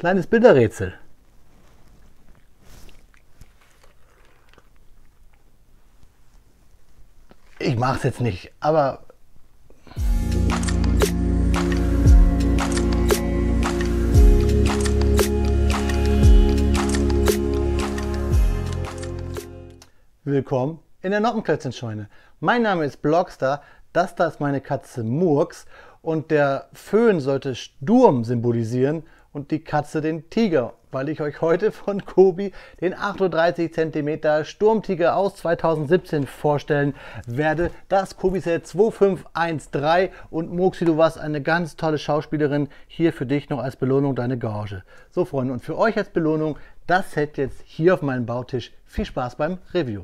Kleines Bilderrätsel. Ich mach's jetzt nicht, aber... Willkommen in der Noppenklötzchenscheune. Mein Name ist Blockstar, das da ist meine Katze Murks und der Föhn sollte Sturm symbolisieren und die Katze den Tiger, weil ich euch heute von Kobi den 38 cm Sturmtiger aus 2017 vorstellen werde. Das Kobi-Set 2513 und Moxie, du warst eine ganz tolle Schauspielerin. Hier für dich noch als Belohnung deine Gorge. So Freunde, und für euch als Belohnung das Set jetzt hier auf meinem Bautisch. Viel Spaß beim Review.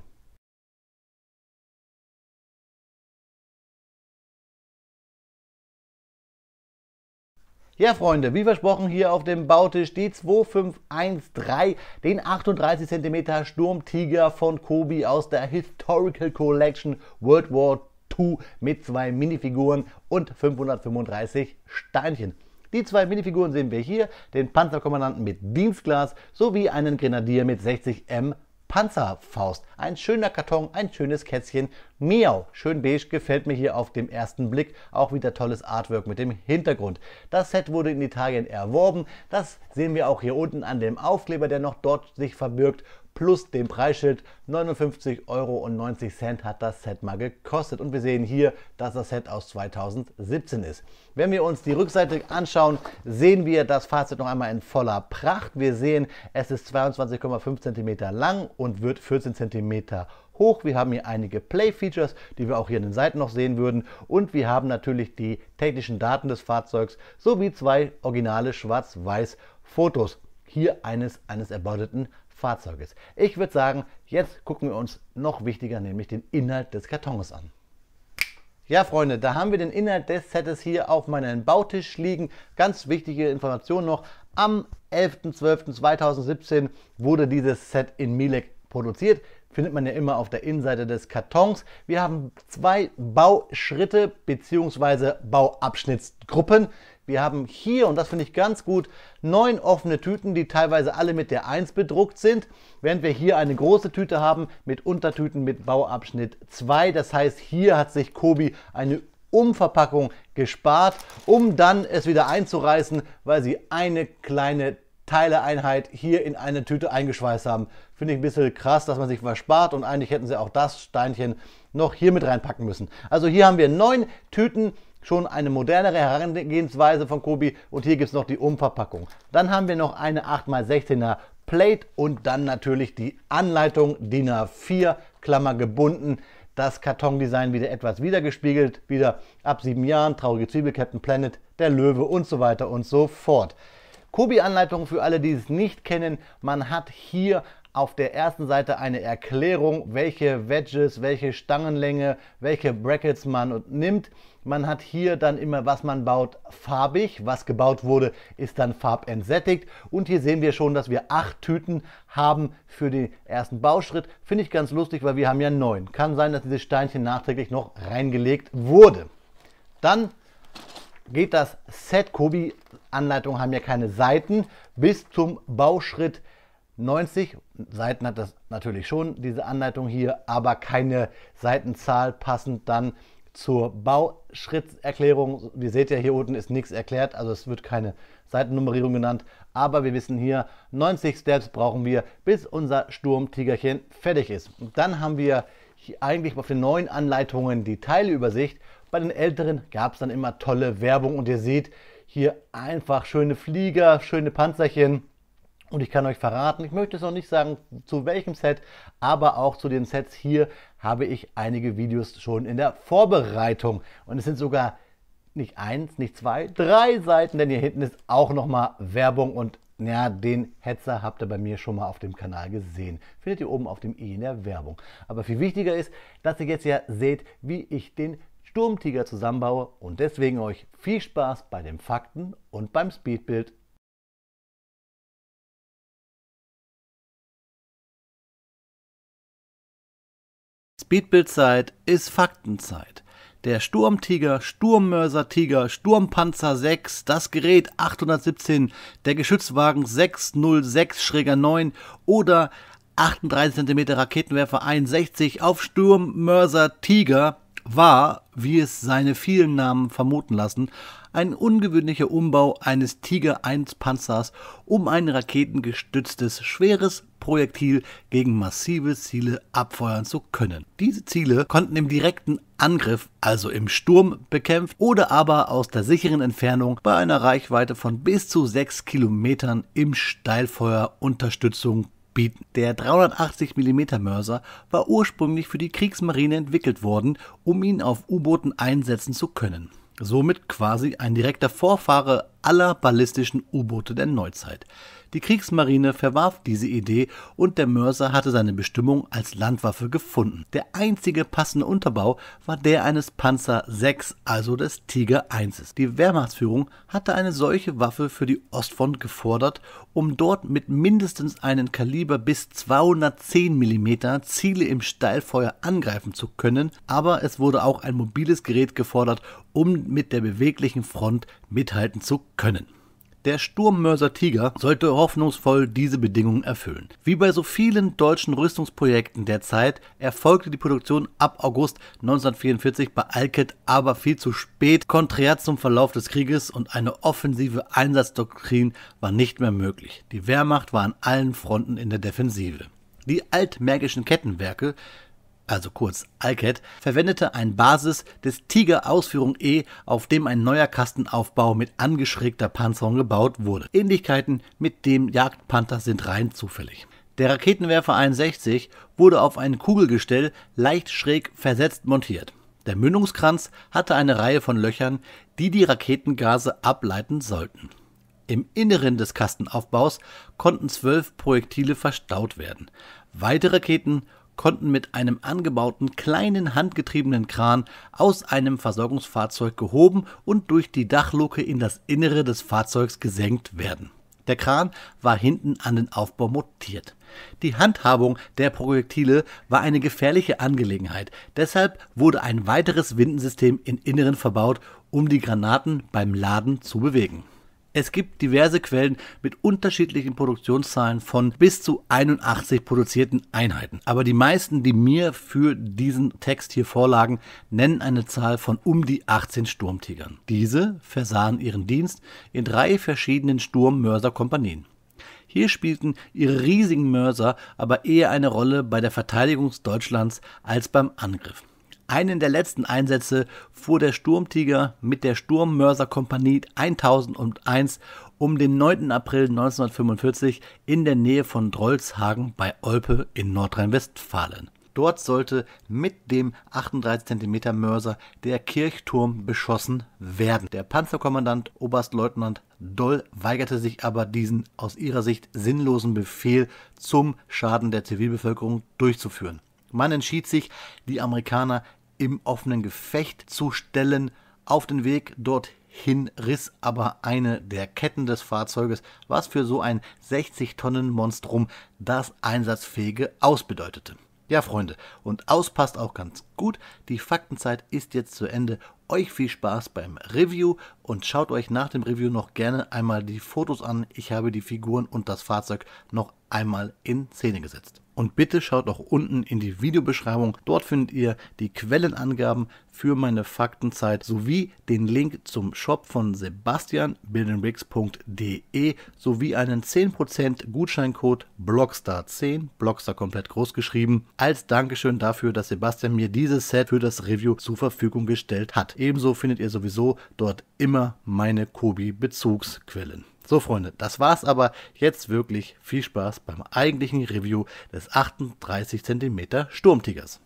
Ja, Freunde, wie versprochen hier auf dem Bautisch die 2513, den 38 cm Sturmtiger von Kobi aus der Historical Collection World War II mit zwei Minifiguren und 535 Steinchen. Die zwei Minifiguren sehen wir hier, den Panzerkommandanten mit Dienstglas sowie einen Grenadier mit 60 M Panzerfaust. Ein schöner Karton, ein schönes Kätzchen. Miau, schön beige, gefällt mir hier auf dem ersten Blick. Auch wieder tolles Artwork mit dem Hintergrund. Das Set wurde in Italien erworben. Das sehen wir auch hier unten an dem Aufkleber, der noch dort sich verbirgt plus dem Preisschild 59,90 Euro hat das Set mal gekostet. Und wir sehen hier, dass das Set aus 2017 ist. Wenn wir uns die Rückseite anschauen, sehen wir das Fazit noch einmal in voller Pracht. Wir sehen, es ist 22,5 cm lang und wird 14 cm hoch. Wir haben hier einige Play-Features, die wir auch hier an den Seiten noch sehen würden. Und wir haben natürlich die technischen Daten des Fahrzeugs sowie zwei originale Schwarz-Weiß-Fotos. Hier eines eines erbeuteten Fahrzeuges. Ich würde sagen, jetzt gucken wir uns noch wichtiger, nämlich den Inhalt des Kartons an. Ja, Freunde, da haben wir den Inhalt des Sets hier auf meinem Bautisch liegen. Ganz wichtige Information noch. Am 11.12.2017 wurde dieses Set in Milek produziert findet man ja immer auf der Innenseite des Kartons. Wir haben zwei Bauschritte bzw. Bauabschnittsgruppen. Wir haben hier, und das finde ich ganz gut, neun offene Tüten, die teilweise alle mit der 1 bedruckt sind, während wir hier eine große Tüte haben mit Untertüten mit Bauabschnitt 2. Das heißt, hier hat sich Kobi eine Umverpackung gespart, um dann es wieder einzureißen, weil sie eine kleine Teileeinheit hier in eine Tüte eingeschweißt haben. Finde ich ein bisschen krass, dass man sich was spart und eigentlich hätten sie auch das Steinchen noch hier mit reinpacken müssen. Also hier haben wir neun Tüten, schon eine modernere Herangehensweise von Kobi und hier gibt es noch die Umverpackung. Dann haben wir noch eine 8x16er Plate und dann natürlich die Anleitung DIN A4, Klammer gebunden. Das Kartondesign wieder etwas wiedergespiegelt, wieder ab sieben Jahren, traurige Zwiebel, Captain Planet, der Löwe und so weiter und so fort. Kobi-Anleitung für alle, die es nicht kennen, man hat hier auf der ersten Seite eine Erklärung, welche Wedges, welche Stangenlänge, welche Brackets man nimmt. Man hat hier dann immer, was man baut, farbig. Was gebaut wurde, ist dann farbentsättigt. Und hier sehen wir schon, dass wir acht Tüten haben für den ersten Bauschritt. Finde ich ganz lustig, weil wir haben ja neun. Kann sein, dass dieses Steinchen nachträglich noch reingelegt wurde. Dann geht das Set. kobi Anleitung haben ja keine Seiten. Bis zum Bauschritt 90. Seiten hat das natürlich schon, diese Anleitung hier, aber keine Seitenzahl passend dann zur Bauschrittserklärung. Wie seht ihr, hier unten ist nichts erklärt, also es wird keine Seitennummerierung genannt. Aber wir wissen hier, 90 Steps brauchen wir, bis unser Sturmtigerchen fertig ist. Und dann haben wir eigentlich auf den neuen Anleitungen die Teilübersicht bei den älteren gab es dann immer tolle Werbung und ihr seht hier einfach schöne Flieger, schöne Panzerchen. Und ich kann euch verraten, ich möchte es noch nicht sagen, zu welchem Set, aber auch zu den Sets hier habe ich einige Videos schon in der Vorbereitung. Und es sind sogar nicht eins, nicht zwei, drei Seiten, denn hier hinten ist auch nochmal Werbung und ja, den Hetzer habt ihr bei mir schon mal auf dem Kanal gesehen. Findet ihr oben auf dem i in der Werbung. Aber viel wichtiger ist, dass ihr jetzt ja seht, wie ich den Sturmtiger zusammenbaue und deswegen euch viel Spaß bei den Fakten und beim Speedbild. Speedbildzeit ist Faktenzeit. Der Sturmtiger, Sturmmörsertiger, Sturmpanzer 6, das Gerät 817, der Geschützwagen 606-9 oder 38 cm Raketenwerfer 61 auf Sturmmörser Tiger war, wie es seine vielen Namen vermuten lassen, ein ungewöhnlicher Umbau eines Tiger 1 Panzers um ein raketengestütztes schweres Projektil gegen massive Ziele abfeuern zu können. Diese Ziele konnten im direkten Angriff, also im Sturm, bekämpft oder aber aus der sicheren Entfernung bei einer Reichweite von bis zu 6 Kilometern im Steilfeuer Unterstützung bieten. Der 380 mm Mörser war ursprünglich für die Kriegsmarine entwickelt worden, um ihn auf U-Booten einsetzen zu können. Somit quasi ein direkter Vorfahre aller ballistischen U-Boote der Neuzeit. Die Kriegsmarine verwarf diese Idee und der Mörser hatte seine Bestimmung als Landwaffe gefunden. Der einzige passende Unterbau war der eines Panzer 6, also des Tiger 1. Die Wehrmachtsführung hatte eine solche Waffe für die Ostfront gefordert, um dort mit mindestens einem Kaliber bis 210 mm Ziele im Steilfeuer angreifen zu können, aber es wurde auch ein mobiles Gerät gefordert, um mit der beweglichen Front mithalten zu können. Der Sturmmörser Tiger sollte hoffnungsvoll diese Bedingungen erfüllen. Wie bei so vielen deutschen Rüstungsprojekten der Zeit erfolgte die Produktion ab August 1944 bei Alket aber viel zu spät, konträr zum Verlauf des Krieges und eine offensive Einsatzdoktrin war nicht mehr möglich. Die Wehrmacht war an allen Fronten in der Defensive. Die altmärkischen Kettenwerke also kurz Alcat, verwendete ein Basis des Tiger Ausführung E, auf dem ein neuer Kastenaufbau mit angeschrägter Panzerung gebaut wurde. Ähnlichkeiten mit dem Jagdpanther sind rein zufällig. Der Raketenwerfer 61 wurde auf ein Kugelgestell leicht schräg versetzt montiert. Der Mündungskranz hatte eine Reihe von Löchern, die die Raketengase ableiten sollten. Im Inneren des Kastenaufbaus konnten zwölf Projektile verstaut werden. Weitere Raketen konnten mit einem angebauten kleinen handgetriebenen Kran aus einem Versorgungsfahrzeug gehoben und durch die Dachluke in das Innere des Fahrzeugs gesenkt werden. Der Kran war hinten an den Aufbau montiert. Die Handhabung der Projektile war eine gefährliche Angelegenheit. Deshalb wurde ein weiteres Windensystem im Inneren verbaut, um die Granaten beim Laden zu bewegen. Es gibt diverse Quellen mit unterschiedlichen Produktionszahlen von bis zu 81 produzierten Einheiten. Aber die meisten, die mir für diesen Text hier vorlagen, nennen eine Zahl von um die 18 Sturmtigern. Diese versahen ihren Dienst in drei verschiedenen Sturmmörserkompanien. Hier spielten ihre riesigen Mörser aber eher eine Rolle bei der Verteidigung Deutschlands als beim Angriff einen der letzten Einsätze fuhr der Sturmtiger mit der Sturmmörserkompanie 1001 um den 9. April 1945 in der Nähe von Drolshagen bei Olpe in Nordrhein-Westfalen. Dort sollte mit dem 38 cm Mörser der Kirchturm beschossen werden. Der Panzerkommandant Oberstleutnant Doll weigerte sich aber diesen aus ihrer Sicht sinnlosen Befehl zum Schaden der Zivilbevölkerung durchzuführen. Man entschied sich, die Amerikaner im offenen Gefecht zu stellen. Auf den Weg dorthin riss aber eine der Ketten des Fahrzeuges, was für so ein 60-Tonnen-Monstrum das einsatzfähige Aus bedeutete. Ja, Freunde, und auspasst auch ganz gut. Die Faktenzeit ist jetzt zu Ende. Euch viel Spaß beim Review und schaut euch nach dem Review noch gerne einmal die Fotos an. Ich habe die Figuren und das Fahrzeug noch einmal in Szene gesetzt. Und bitte schaut auch unten in die Videobeschreibung. Dort findet ihr die Quellenangaben für meine Faktenzeit sowie den Link zum Shop von sebastianbildenbricks.de sowie einen 10% Gutscheincode Blockstar10, Blockstar komplett groß geschrieben, als Dankeschön dafür, dass Sebastian mir dieses Set für das Review zur Verfügung gestellt hat. Ebenso findet ihr sowieso dort immer meine Kobi-Bezugsquellen. So, Freunde, das war's aber. Jetzt wirklich viel Spaß beim eigentlichen Review des 38 cm Sturmtigers.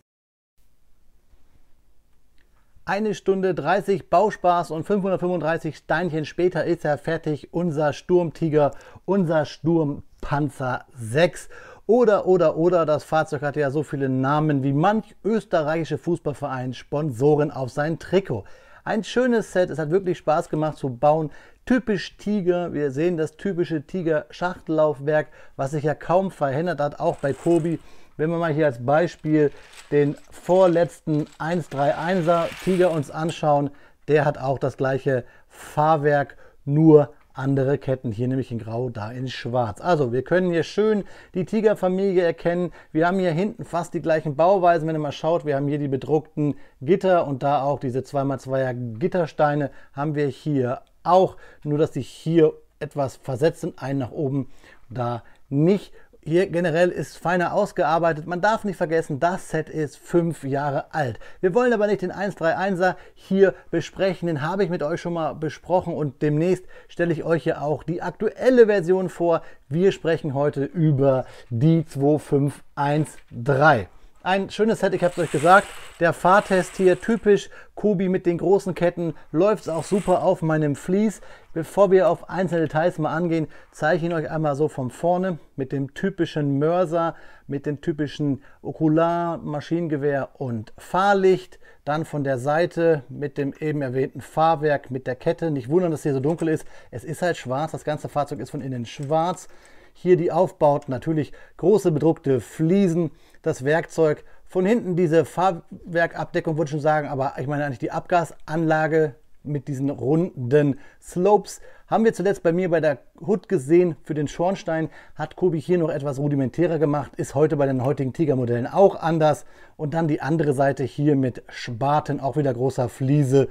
Eine Stunde 30 Bauspaß und 535 Steinchen später ist er fertig. Unser Sturmtiger, unser Sturmpanzer 6. Oder, oder, oder, das Fahrzeug hatte ja so viele Namen wie manch österreichische Fußballverein Sponsoren auf sein Trikot. Ein schönes Set, es hat wirklich Spaß gemacht zu bauen typisch Tiger. Wir sehen das typische tiger schachtlaufwerk was sich ja kaum verändert hat, auch bei Kobi. Wenn wir mal hier als Beispiel den vorletzten 131 er Tiger uns anschauen, der hat auch das gleiche Fahrwerk, nur andere Ketten. Hier nämlich in Grau, da in Schwarz. Also wir können hier schön die Tigerfamilie erkennen. Wir haben hier hinten fast die gleichen Bauweisen. Wenn ihr mal schaut, wir haben hier die bedruckten Gitter und da auch diese 2x2er Gittersteine haben wir hier auch, nur dass sich hier etwas versetzt und ein nach oben da nicht. Hier generell ist feiner ausgearbeitet. Man darf nicht vergessen, das Set ist fünf Jahre alt. Wir wollen aber nicht den 131er hier besprechen. Den habe ich mit euch schon mal besprochen und demnächst stelle ich euch ja auch die aktuelle Version vor. Wir sprechen heute über die 2513. Ein schönes Set, ich habe es euch gesagt. Der Fahrtest hier, typisch Kubi mit den großen Ketten, läuft es auch super auf meinem Vlies. Bevor wir auf einzelne Details mal angehen, zeige ich ihn euch einmal so von vorne mit dem typischen Mörser, mit dem typischen Okular, Maschinengewehr und Fahrlicht. Dann von der Seite mit dem eben erwähnten Fahrwerk mit der Kette. Nicht wundern, dass hier so dunkel ist. Es ist halt schwarz, das ganze Fahrzeug ist von innen schwarz. Hier die Aufbaut, natürlich große bedruckte Fliesen, das Werkzeug. Von hinten diese Fahrwerkabdeckung, würde ich schon sagen, aber ich meine eigentlich die Abgasanlage mit diesen runden Slopes. Haben wir zuletzt bei mir bei der Hood gesehen für den Schornstein, hat Kobi hier noch etwas rudimentärer gemacht, ist heute bei den heutigen Tiger-Modellen auch anders. Und dann die andere Seite hier mit Spaten, auch wieder großer Fliese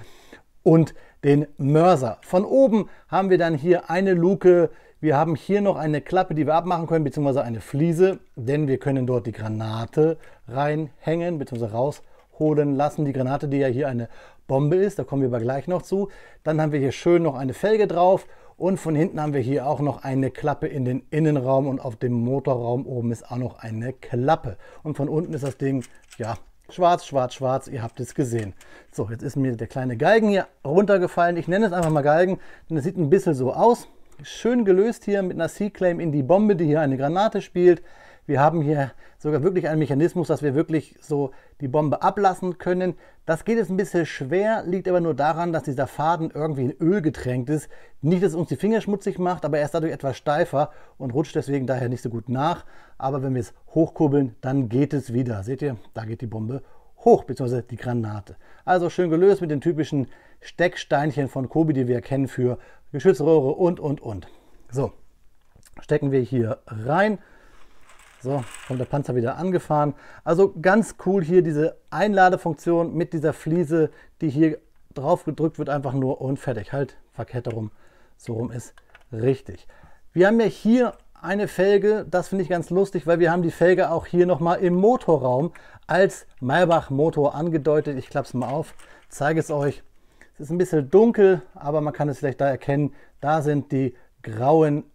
und den Mörser. Von oben haben wir dann hier eine Luke, wir haben hier noch eine Klappe, die wir abmachen können, beziehungsweise eine Fliese, denn wir können dort die Granate reinhängen, beziehungsweise rausholen lassen. Die Granate, die ja hier eine Bombe ist, da kommen wir aber gleich noch zu. Dann haben wir hier schön noch eine Felge drauf und von hinten haben wir hier auch noch eine Klappe in den Innenraum und auf dem Motorraum oben ist auch noch eine Klappe. Und von unten ist das Ding, ja, schwarz, schwarz, schwarz, ihr habt es gesehen. So, jetzt ist mir der kleine Galgen hier runtergefallen. Ich nenne es einfach mal Galgen, denn es sieht ein bisschen so aus schön gelöst hier mit einer C-Claim in die Bombe, die hier eine Granate spielt. Wir haben hier sogar wirklich einen Mechanismus, dass wir wirklich so die Bombe ablassen können. Das geht jetzt ein bisschen schwer, liegt aber nur daran, dass dieser Faden irgendwie in Öl getränkt ist. Nicht, dass es uns die Finger schmutzig macht, aber er ist dadurch etwas steifer und rutscht deswegen daher nicht so gut nach. Aber wenn wir es hochkurbeln, dann geht es wieder. Seht ihr, da geht die Bombe hoch, beziehungsweise die Granate. Also schön gelöst mit den typischen Stecksteinchen von Kobi, die wir kennen für Geschützröhre und, und, und. So, stecken wir hier rein. So, kommt der Panzer wieder angefahren. Also ganz cool hier diese Einladefunktion mit dieser Fliese, die hier drauf gedrückt wird, einfach nur und fertig. Halt, verkehrt darum, so rum ist richtig. Wir haben ja hier eine Felge, das finde ich ganz lustig, weil wir haben die Felge auch hier nochmal im Motorraum als Maybach Motor angedeutet. Ich klappe es mal auf, zeige es euch. Es ist ein bisschen dunkel, aber man kann es vielleicht da erkennen. Da sind die grauen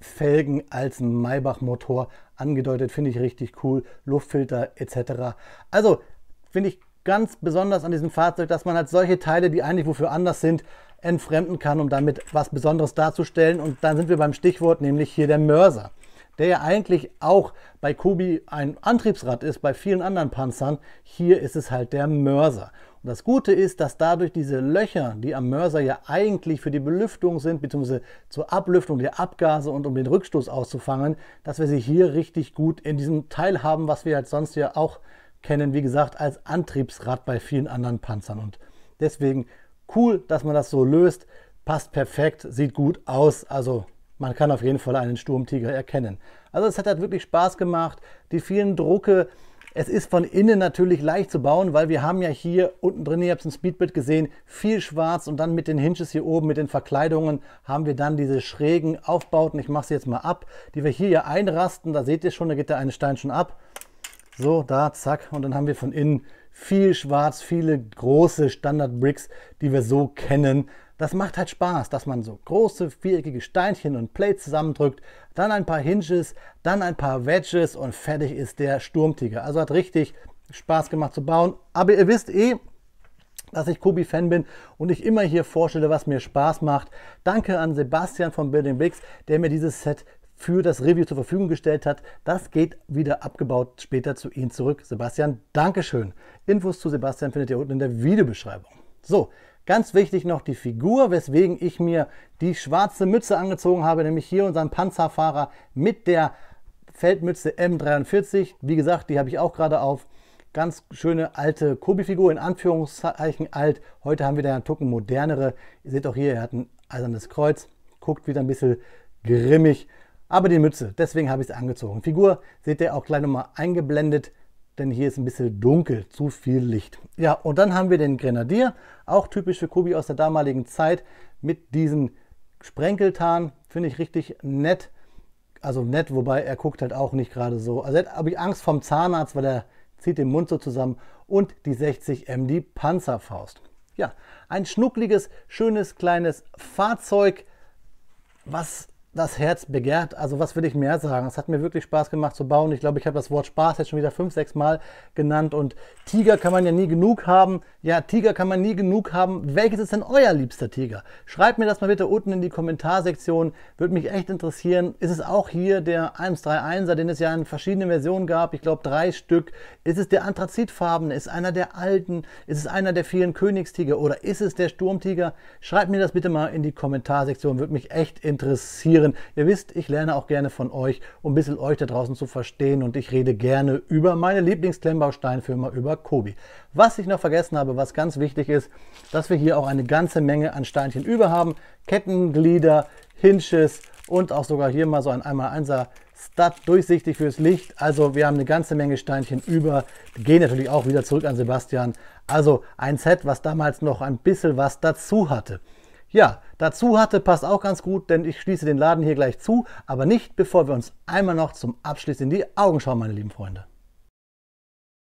Felgen als Maybach-Motor angedeutet. Finde ich richtig cool. Luftfilter etc. Also finde ich ganz besonders an diesem Fahrzeug, dass man halt solche Teile, die eigentlich wofür anders sind, entfremden kann, um damit was Besonderes darzustellen. Und dann sind wir beim Stichwort, nämlich hier der Mörser, der ja eigentlich auch bei Kubi ein Antriebsrad ist, bei vielen anderen Panzern. Hier ist es halt der Mörser das Gute ist, dass dadurch diese Löcher, die am Mörser ja eigentlich für die Belüftung sind, beziehungsweise zur Ablüftung der Abgase und um den Rückstoß auszufangen, dass wir sie hier richtig gut in diesem Teil haben, was wir halt sonst ja auch kennen, wie gesagt, als Antriebsrad bei vielen anderen Panzern. Und deswegen cool, dass man das so löst. Passt perfekt, sieht gut aus. Also man kann auf jeden Fall einen Sturmtiger erkennen. Also es hat halt wirklich Spaß gemacht. Die vielen Drucke, es ist von innen natürlich leicht zu bauen, weil wir haben ja hier unten drin, ihr habt es im Speedbit gesehen, viel schwarz und dann mit den Hinges hier oben, mit den Verkleidungen, haben wir dann diese schrägen Aufbauten. Ich mache sie jetzt mal ab, die wir hier ja einrasten. Da seht ihr schon, da geht der eine Stein schon ab. So, da, zack. Und dann haben wir von innen viel Schwarz, viele große Standard-Bricks, die wir so kennen. Das macht halt Spaß, dass man so große, viereckige Steinchen und Plates zusammendrückt, dann ein paar Hinges, dann ein paar Wedges und fertig ist der Sturmtiger. Also hat richtig Spaß gemacht zu bauen. Aber ihr wisst eh, dass ich Kobi-Fan bin und ich immer hier vorstelle, was mir Spaß macht. Danke an Sebastian von Building Bricks, der mir dieses Set für das Review zur Verfügung gestellt hat. Das geht wieder abgebaut später zu Ihnen zurück. Sebastian, Dankeschön. Infos zu Sebastian findet ihr unten in der Videobeschreibung. So, ganz wichtig noch die Figur, weswegen ich mir die schwarze Mütze angezogen habe, nämlich hier unseren Panzerfahrer mit der Feldmütze M43. Wie gesagt, die habe ich auch gerade auf. Ganz schöne alte Kobi-Figur, in Anführungszeichen alt. Heute haben wir da einen Tucken modernere. Ihr seht auch hier, er hat ein eisernes Kreuz, guckt wieder ein bisschen grimmig aber die Mütze, deswegen habe ich es angezogen. Figur seht ihr auch gleich nochmal eingeblendet, denn hier ist ein bisschen dunkel, zu viel Licht. Ja, und dann haben wir den Grenadier, auch typisch für Kubi aus der damaligen Zeit, mit diesen Sprenkeltarn, finde ich richtig nett. Also nett, wobei er guckt halt auch nicht gerade so. Also habe ich Angst vom Zahnarzt, weil er zieht den Mund so zusammen. Und die 60M, die Panzerfaust. Ja, ein schnuckliges, schönes, kleines Fahrzeug, was das Herz begehrt. Also was will ich mehr sagen? Es hat mir wirklich Spaß gemacht zu bauen. Ich glaube, ich habe das Wort Spaß jetzt schon wieder fünf, sechs Mal genannt. Und Tiger kann man ja nie genug haben. Ja, Tiger kann man nie genug haben. Welches ist denn euer liebster Tiger? Schreibt mir das mal bitte unten in die Kommentarsektion. Würde mich echt interessieren. Ist es auch hier der 131er, den es ja in verschiedenen Versionen gab? Ich glaube, drei Stück. Ist es der Anthrazitfarbene? Ist einer der alten? Ist es einer der vielen Königstiger? Oder ist es der Sturmtiger? Schreibt mir das bitte mal in die Kommentarsektion. Würde mich echt interessieren kommentieren. Ihr wisst, ich lerne auch gerne von euch, um ein bisschen euch da draußen zu verstehen und ich rede gerne über meine Lieblingsklemmbausteinfirma, über Kobi. Was ich noch vergessen habe, was ganz wichtig ist, dass wir hier auch eine ganze Menge an Steinchen über haben. Kettenglieder, Hinges und auch sogar hier mal so ein 1x1er Stud durchsichtig fürs Licht. Also wir haben eine ganze Menge Steinchen über. Die gehen natürlich auch wieder zurück an Sebastian. Also ein Set, was damals noch ein bisschen was dazu hatte. Ja, dazu hatte passt auch ganz gut, denn ich schließe den Laden hier gleich zu, aber nicht bevor wir uns einmal noch zum Abschluss in die Augen schauen, meine lieben Freunde.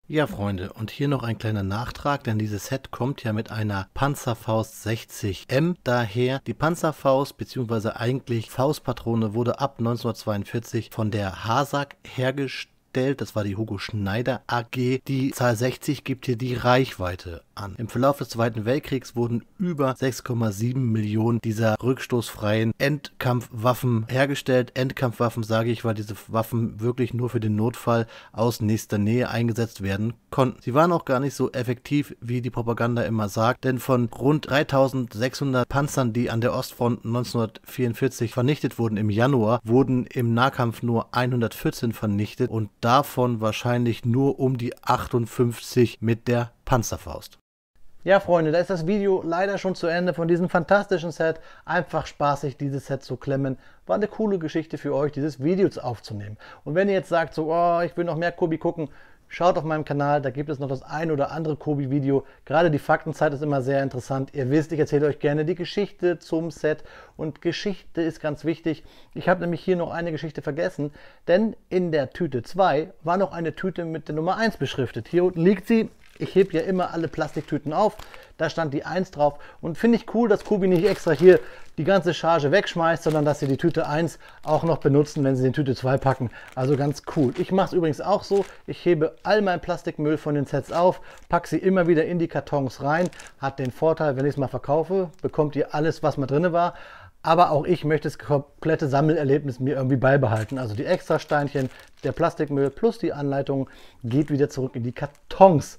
Ja, Freunde, und hier noch ein kleiner Nachtrag, denn dieses Set kommt ja mit einer Panzerfaust 60M daher. Die Panzerfaust, beziehungsweise eigentlich Faustpatrone, wurde ab 1942 von der Hasak hergestellt. Das war die Hugo Schneider AG. Die Zahl 60 gibt hier die Reichweite an. Im Verlauf des Zweiten Weltkriegs wurden über 6,7 Millionen dieser rückstoßfreien Endkampfwaffen hergestellt. Endkampfwaffen sage ich, weil diese Waffen wirklich nur für den Notfall aus nächster Nähe eingesetzt werden konnten. Sie waren auch gar nicht so effektiv, wie die Propaganda immer sagt, denn von rund 3600 Panzern, die an der Ostfront 1944 vernichtet wurden im Januar, wurden im Nahkampf nur 114 vernichtet und davon wahrscheinlich nur um die 58 mit der Panzerfaust. Ja, Freunde, da ist das Video leider schon zu Ende von diesem fantastischen Set. Einfach spaßig, dieses Set zu klemmen. War eine coole Geschichte für euch, dieses Video aufzunehmen. Und wenn ihr jetzt sagt, so, oh, ich will noch mehr Kobi gucken, schaut auf meinem Kanal, da gibt es noch das ein oder andere Kobi-Video. Gerade die Faktenzeit ist immer sehr interessant. Ihr wisst, ich erzähle euch gerne die Geschichte zum Set. Und Geschichte ist ganz wichtig. Ich habe nämlich hier noch eine Geschichte vergessen, denn in der Tüte 2 war noch eine Tüte mit der Nummer 1 beschriftet. Hier unten liegt sie, ich heb ja immer alle Plastiktüten auf, da stand die 1 drauf und finde ich cool, dass Kubi nicht extra hier die ganze Charge wegschmeißt, sondern dass sie die Tüte 1 auch noch benutzen, wenn sie die Tüte 2 packen. Also ganz cool. Ich mache es übrigens auch so, ich hebe all mein Plastikmüll von den Sets auf, packe sie immer wieder in die Kartons rein, hat den Vorteil, wenn ich es mal verkaufe, bekommt ihr alles, was mal drin war, aber auch ich möchte das komplette Sammelerlebnis mir irgendwie beibehalten. Also die Extrasteinchen, der Plastikmüll plus die Anleitung geht wieder zurück in die Kartons.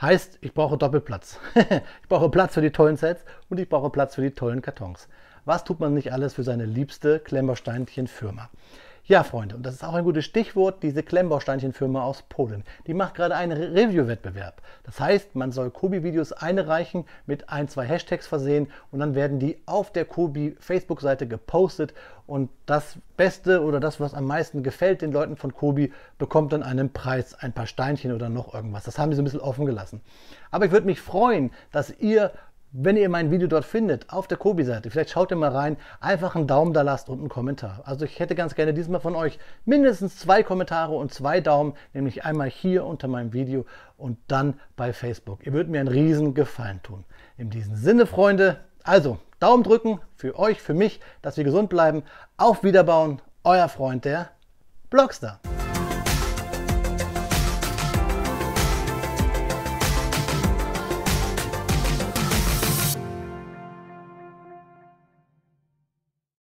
Heißt, ich brauche Doppelplatz. ich brauche Platz für die tollen Sets und ich brauche Platz für die tollen Kartons. Was tut man nicht alles für seine liebste klemmersteinchen firma ja, Freunde, und das ist auch ein gutes Stichwort, diese Klemmbausteinchenfirma aus Polen. Die macht gerade einen Review-Wettbewerb. Das heißt, man soll Kobi-Videos einreichen, mit ein, zwei Hashtags versehen und dann werden die auf der Kobi-Facebook-Seite gepostet und das Beste oder das, was am meisten gefällt den Leuten von Kobi, bekommt dann einen Preis, ein paar Steinchen oder noch irgendwas. Das haben sie so ein bisschen offen gelassen. Aber ich würde mich freuen, dass ihr wenn ihr mein Video dort findet, auf der Kobi-Seite, vielleicht schaut ihr mal rein, einfach einen Daumen da lasst und einen Kommentar. Also ich hätte ganz gerne diesmal von euch mindestens zwei Kommentare und zwei Daumen, nämlich einmal hier unter meinem Video und dann bei Facebook. Ihr würdet mir einen riesen Gefallen tun. In diesem Sinne, Freunde, also Daumen drücken für euch, für mich, dass wir gesund bleiben, auf Wiederbauen, euer Freund der Blogstar.